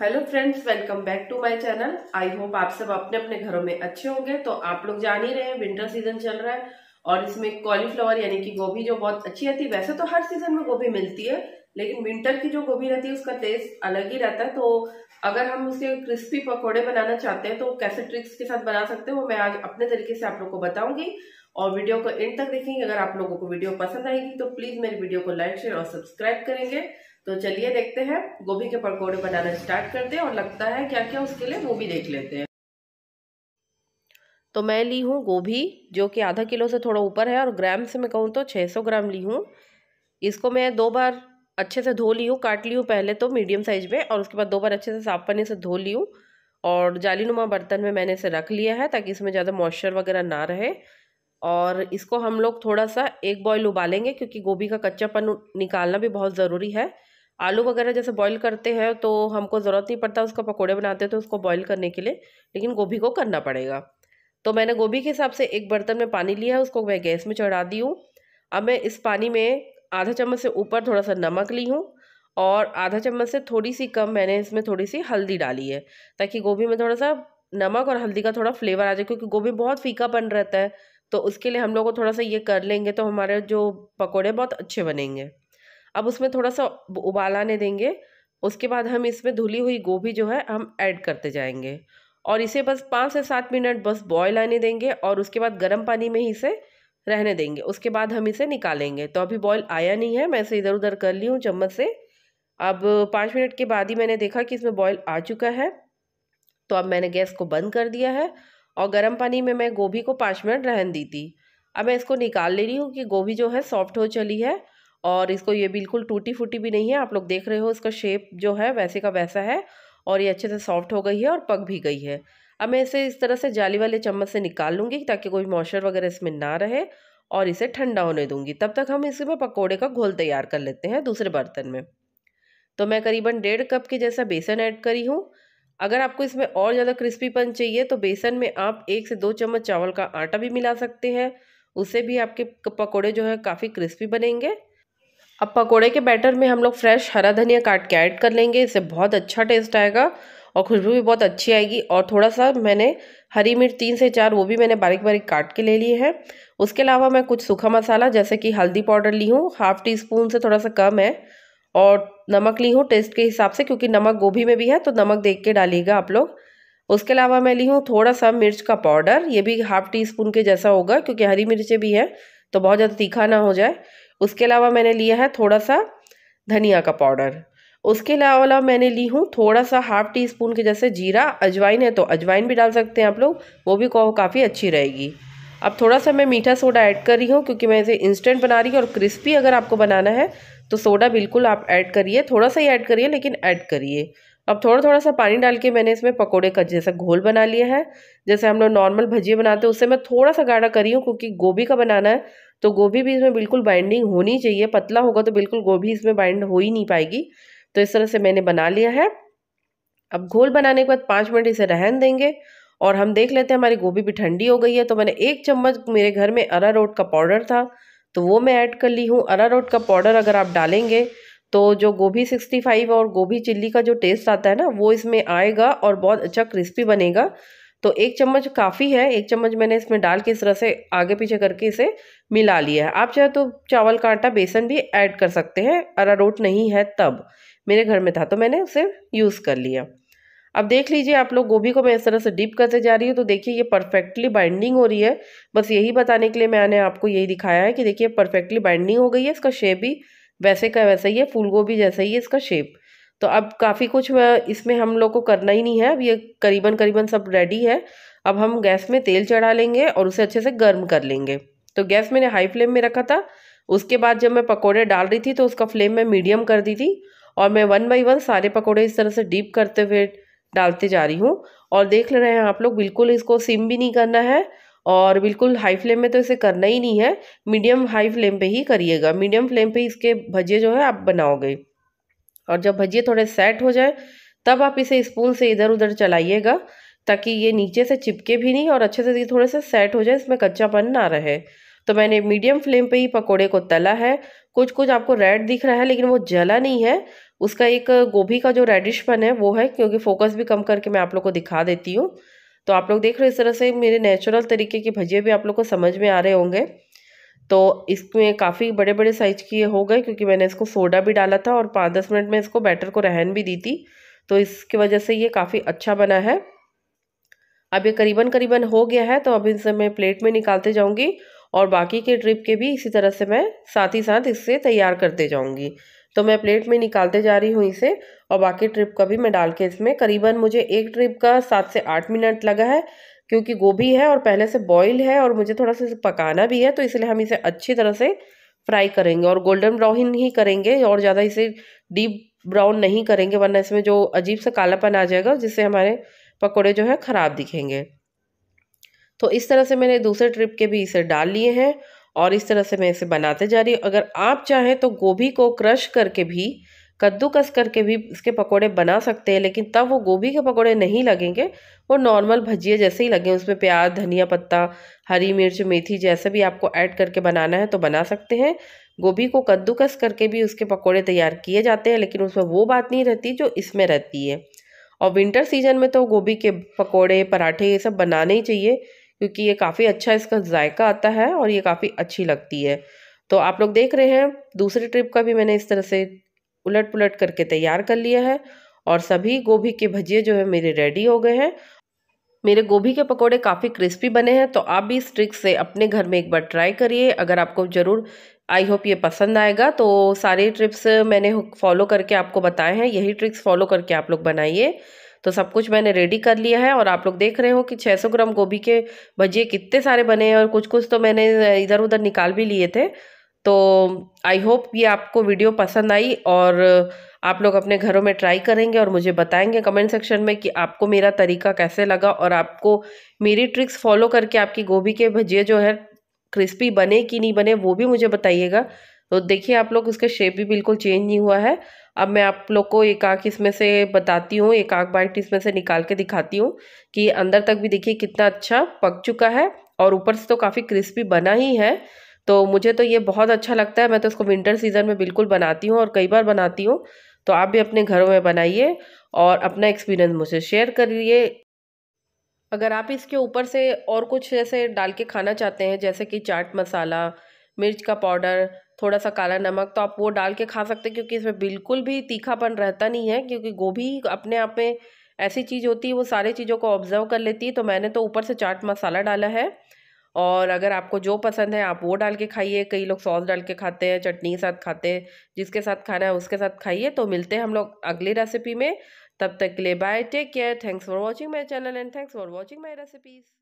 hello friends welcome back to my channel I hope आप सब अपने अपने घरों में अच्छे होंगे तो आप लोग जान ही रहे हैं विंटर सीजन चल रहा है और इसमें कॉलीफ्लावर यानी कि गोभी जो बहुत अच्छी रहती है वैसे तो हर सीजन में गोभी मिलती है लेकिन विंटर की जो गोभी रहती है उसका टेस्ट अलग ही रहता है तो अगर हम उसके क्रिस्पी पकौड़े बनाना चाहते हैं तो कैसे ट्रिक्स के साथ बना सकते हैं वो मैं आज अपने तरीके से आप लोग को बताऊंगी और वीडियो को एंड तक देखेंगे अगर आप लोगों को वीडियो पसंद आएगी तो प्लीज मेरी वीडियो को लाइक शेयर और सब्सक्राइब करेंगे तो चलिए देखते हैं गोभी के पकौड़े बनाना स्टार्ट करते हैं और लगता है क्या क्या उसके लिए वो भी देख लेते हैं तो मैं ली हूँ गोभी जो कि आधा किलो से थोड़ा ऊपर है और ग्राम से मैं कहूँ तो 600 ग्राम ली हूँ इसको मैं दो बार अच्छे से धो ली हूँ काट ली हूँ पहले तो मीडियम साइज में और उसके बाद दो बार अच्छे से साफ पानी से धो ली हूँ और जालीनुमा बर्तन में मैंने इसे रख लिया है ताकि इसमें ज़्यादा मॉइस्चर वगैरह ना रहे और इसको हम लोग थोड़ा सा एक बॉयल उबालेंगे क्योंकि गोभी का कच्चापन निकालना भी बहुत ज़रूरी है आलू वगैरह जैसे बॉईल करते हैं तो हमको ज़रूरत नहीं पड़ता उसका पकोड़े बनाते हैं तो उसको बॉईल करने के लिए लेकिन गोभी को करना पड़ेगा तो मैंने गोभी के हिसाब से एक बर्तन में पानी लिया है उसको मैं गैस में चढ़ा दी हूँ अब मैं इस पानी में आधा चम्मच से ऊपर थोड़ा सा नमक ली हूँ और आधा चम्मच से थोड़ी सी कम मैंने इसमें थोड़ी सी हल्दी डाली है ताकि गोभी में थोड़ा सा नमक और हल्दी का थोड़ा फ्लेवर आ जाए क्योंकि गोभी बहुत फीका बन रहता है तो उसके लिए हम लोग को थोड़ा सा ये कर लेंगे तो हमारे जो पकौड़े बहुत अच्छे बनेंगे अब उसमें थोड़ा सा उबाल आने देंगे उसके बाद हम इसमें धुली हुई गोभी जो है हम ऐड करते जाएंगे और इसे बस पाँच से सात मिनट बस बॉयल आने देंगे और उसके बाद गर्म पानी में ही इसे रहने देंगे उसके बाद हम इसे निकालेंगे तो अभी बॉयल आया नहीं है मैं इसे इधर उधर कर ली हूँ चम्मच से अब पाँच मिनट के बाद ही मैंने देखा कि इसमें बॉयल आ चुका है तो अब मैंने गैस को बंद कर दिया है और गर्म पानी में मैं गोभी को पाँच मिनट रहन दी थी अब मैं इसको निकाल ले रही हूँ कि गोभी जो है सॉफ्ट हो चली है और इसको ये बिल्कुल टूटी फूटी भी नहीं है आप लोग देख रहे हो इसका शेप जो है वैसे का वैसा है और ये अच्छे से सॉफ्ट हो गई है और पक भी गई है अब मैं इसे इस तरह से जाली वाले चम्मच से निकाल लूँगी ताकि कोई मॉइस्चर वगैरह इसमें ना रहे और इसे ठंडा होने दूंगी तब तक हम इसमें पकौड़े का घोल तैयार कर लेते हैं दूसरे बर्तन में तो मैं करीबन डेढ़ कप के जैसा बेसन ऐड करी हूँ अगर आपको इसमें और ज़्यादा क्रिस्पीपन चाहिए तो बेसन में आप एक से दो चम्मच चावल का आटा भी मिला सकते हैं उससे भी आपके पकौड़े जो है काफ़ी क्रिस्पी बनेंगे अब पकोड़े के बैटर में हम लोग फ्रेश हरा धनिया काट के ऐड कर लेंगे इससे बहुत अच्छा टेस्ट आएगा और खुशबू भी बहुत अच्छी आएगी और थोड़ा सा मैंने हरी मिर्च तीन से चार वो भी मैंने बारीक बारीक काट के ले लिए है उसके अलावा मैं कुछ सूखा मसाला जैसे कि हल्दी पाउडर ली हूँ हाफ़ टी स्पून से थोड़ा सा कम है और नमक ली हूँ टेस्ट के हिसाब से क्योंकि नमक गोभी में भी है तो नमक देख के डालिएगा आप लोग उसके अलावा मैं ली हूँ थोड़ा सा मिर्च का पाउडर ये भी हाफ़ टी स्पून के जैसा होगा क्योंकि हरी मिर्चें भी हैं तो बहुत ज़्यादा तीखा ना हो जाए उसके अलावा मैंने लिया है थोड़ा सा धनिया का पाउडर उसके अलावा मैंने ली हूँ थोड़ा सा हाफ़ टी स्पून के जैसे जीरा अजवाइन है तो अजवाइन भी डाल सकते हैं आप लोग वो भी काफ़ी अच्छी रहेगी अब थोड़ा सा मैं मीठा सोडा ऐड कर रही हूँ क्योंकि मैं इसे इंस्टेंट बना रही हूँ और क्रिस्पी अगर आपको बनाना है तो सोडा बिल्कुल आप ऐड करिए थोड़ा सा ही ऐड करिए लेकिन ऐड करिए अब थोड़ा थोड़ा सा पानी डाल के मैंने इसमें पकोड़े का जैसा घोल बना लिया है जैसे हम लोग नॉर्मल भजिए बनाते हैं उससे मैं थोड़ा सा गाढ़ा करी हूँ क्योंकि गोभी का बनाना है तो गोभी भी इसमें बिल्कुल बाइंडिंग होनी चाहिए पतला होगा तो बिल्कुल गोभी इसमें बाइंड हो ही नहीं पाएगी तो इस तरह से मैंने बना लिया है अब घोल बनाने के बाद पाँच मिनट इसे रहन देंगे और हम देख लेते हैं हमारी गोभी भी ठंडी हो गई है तो मैंने एक चम्मच मेरे घर में अरा रोट का पाउडर था तो वो मैं ऐड कर ली हूँ अरा रोट का पाउडर अगर आप डालेंगे तो जो गोभी सिक्सटी फाइव और गोभी चिल्ली का जो टेस्ट आता है ना वो इसमें आएगा और बहुत अच्छा क्रिस्पी बनेगा तो एक चम्मच काफ़ी है एक चम्मच मैंने इसमें डाल के इस तरह से आगे पीछे करके इसे मिला लिया है आप चाहे तो चावल का आटा बेसन भी ऐड कर सकते हैं अरारोट नहीं है तब मेरे घर में था तो मैंने उसे यूज़ कर लिया अब देख लीजिए आप लोग गोभी को मैं इस तरह से डिप करते जा रही हूँ तो देखिए ये परफेक्टली बाइंडिंग हो रही है बस यही बताने के लिए मैंने आपको यही दिखाया है कि देखिए परफेक्टली बाइंडिंग हो गई है इसका शेप भी वैसे का वैसा ही है फूल गोभी जैसा ही है इसका शेप तो अब काफ़ी कुछ इसमें हम लोग को करना ही नहीं है अब ये करीबन करीबन सब रेडी है अब हम गैस में तेल चढ़ा लेंगे और उसे अच्छे से गर्म कर लेंगे तो गैस मैंने हाई फ्लेम में रखा था उसके बाद जब मैं पकौड़े डाल रही थी तो उसका फ्लेम मैं मीडियम कर दी थी और मैं वन बाई वन सारे पकौड़े इस तरह से डीप करते हुए डालते जा रही हूँ और देख ले रहे हैं आप लोग बिल्कुल इसको सिम भी नहीं करना है और बिल्कुल हाई फ्लेम में तो इसे करना ही नहीं है मीडियम हाई फ्लेम पे ही करिएगा मीडियम फ्लेम पे इसके भजिए जो है आप बनाओगे और जब भजिए थोड़े सेट हो जाए तब आप इसे स्पून से इधर उधर चलाइएगा ताकि ये नीचे से चिपके भी नहीं और अच्छे से ये थोड़े से सेट हो जाए इसमें कच्चापन ना रहे तो मैंने मीडियम फ्लेम पे ही पकोड़े को तला है कुछ कुछ आपको रेड दिख रहा है लेकिन वो जला नहीं है उसका एक गोभी का जो रेडिशपन है वो है क्योंकि फोकस भी कम करके मैं आप लोग को दिखा देती हूँ तो आप लोग देख रहे हो इस तरह से मेरे नेचुरल तरीके की भजिए भी आप लोग को समझ में आ रहे होंगे तो इसमें काफ़ी बड़े बड़े साइज की ये हो गए क्योंकि मैंने इसको सोडा भी डाला था और पाँच दस मिनट में इसको बैटर को रहन भी दी थी तो इसकी वजह से ये काफ़ी अच्छा बना है अब ये करीबन करीबन हो गया है तो अब इनसे मैं प्लेट में निकालते जाऊँगी और बाकी के ट्रिप के भी इसी तरह से मैं साथ ही साथ इससे तैयार करते जाऊँगी तो मैं प्लेट में निकालते जा रही हूँ इसे और बाकी ट्रिप का भी मैं डाल के इसमें करीबन मुझे एक ट्रिप का सात से आठ मिनट लगा है क्योंकि गोभी है और पहले से बॉईल है और मुझे थोड़ा सा इसे पकाना भी है तो इसलिए हम इसे अच्छी तरह से फ्राई करेंगे और गोल्डन ब्राउन ही करेंगे और ज़्यादा इसे डीप ब्राउन नहीं करेंगे वरना इसमें जो अजीब सा कालापन आ जाएगा जिससे हमारे पकौड़े जो है ख़राब दिखेंगे तो इस तरह से मैंने दूसरे ट्रिप के भी इसे डाल लिए हैं और इस तरह से मैं इसे बनाते जा रही हूँ अगर आप चाहें तो गोभी को क्रश करके भी कद्दूकस करके भी इसके पकोड़े बना सकते हैं लेकिन तब वो गोभी के पकोड़े नहीं लगेंगे वो नॉर्मल भजिए जैसे ही लगें उसमें प्याज धनिया पत्ता हरी मिर्च मेथी जैसे भी आपको ऐड करके बनाना है तो बना सकते हैं गोभी को कद्दूकस करके भी उसके पकोड़े तैयार किए जाते हैं लेकिन उसमें वो बात नहीं रहती जो इसमें रहती है और विंटर सीजन में तो गोभी के पकौड़े पराठे ये सब बनाने ही चाहिए क्योंकि ये काफ़ी अच्छा इसका जायका आता है और ये काफ़ी अच्छी लगती है तो आप लोग देख रहे हैं दूसरी ट्रिप का भी मैंने इस तरह से उलट पुलट करके तैयार कर लिया है और सभी गोभी के भजिए जो है मेरे रेडी हो गए हैं मेरे गोभी के पकोड़े काफ़ी क्रिस्पी बने हैं तो आप भी इस ट्रिक से अपने घर में एक बार ट्राई करिए अगर आपको ज़रूर आई होप ये पसंद आएगा तो सारे ट्रिप्स मैंने फॉलो करके आपको बताए हैं यही ट्रिक्स फॉलो करके आप लोग बनाइए तो सब कुछ मैंने रेडी कर लिया है और आप लोग देख रहे हो कि 600 ग्राम गोभी के भजिए कितने सारे बने हैं और कुछ कुछ तो मैंने इधर उधर निकाल भी लिए थे तो आई होप ये आपको वीडियो पसंद आई और आप लोग अपने घरों में ट्राई करेंगे और मुझे बताएंगे कमेंट सेक्शन में कि आपको मेरा तरीका कैसे लगा और आपको मेरी ट्रिक्स फॉलो करके आपकी गोभी के भजिए जो है क्रिस्पी बने कि नहीं बने वो भी मुझे बताइएगा तो देखिए आप लोग उसके शेप भी बिल्कुल चेंज नहीं हुआ है अब मैं आप लोग को एक आँख इसमें से बताती हूँ एक आँख बाइट इसमें से निकाल के दिखाती हूँ कि अंदर तक भी देखिए कितना अच्छा पक चुका है और ऊपर से तो काफ़ी क्रिस्पी बना ही है तो मुझे तो ये बहुत अच्छा लगता है मैं तो इसको विंटर सीज़न में बिल्कुल बनाती हूँ और कई बार बनाती हूँ तो आप भी अपने घरों में बनाइए और अपना एक्सपीरियंस मुझे शेयर करिए अगर आप इसके ऊपर से और कुछ जैसे डाल के खाना चाहते हैं जैसे कि चाट मसाला मिर्च का पाउडर थोड़ा सा काला नमक तो आप वो डाल के खा सकते हैं क्योंकि इसमें बिल्कुल भी तीखापन रहता नहीं है क्योंकि गोभी अपने आप में ऐसी चीज़ होती है वो सारी चीज़ों को ऑब्जर्व कर लेती है तो मैंने तो ऊपर से चाट मसाला डाला है और अगर आपको जो पसंद है आप वो डाल के खाइए कई लोग सॉस डाल के खाते हैं चटनी के साथ खाते हैं जिसके साथ खाना है उसके साथ खाइए तो मिलते हैं हम लोग अगली रेसिपी में तब तक के लिए bye take care thanks for watching my channel and thanks for watching my recipes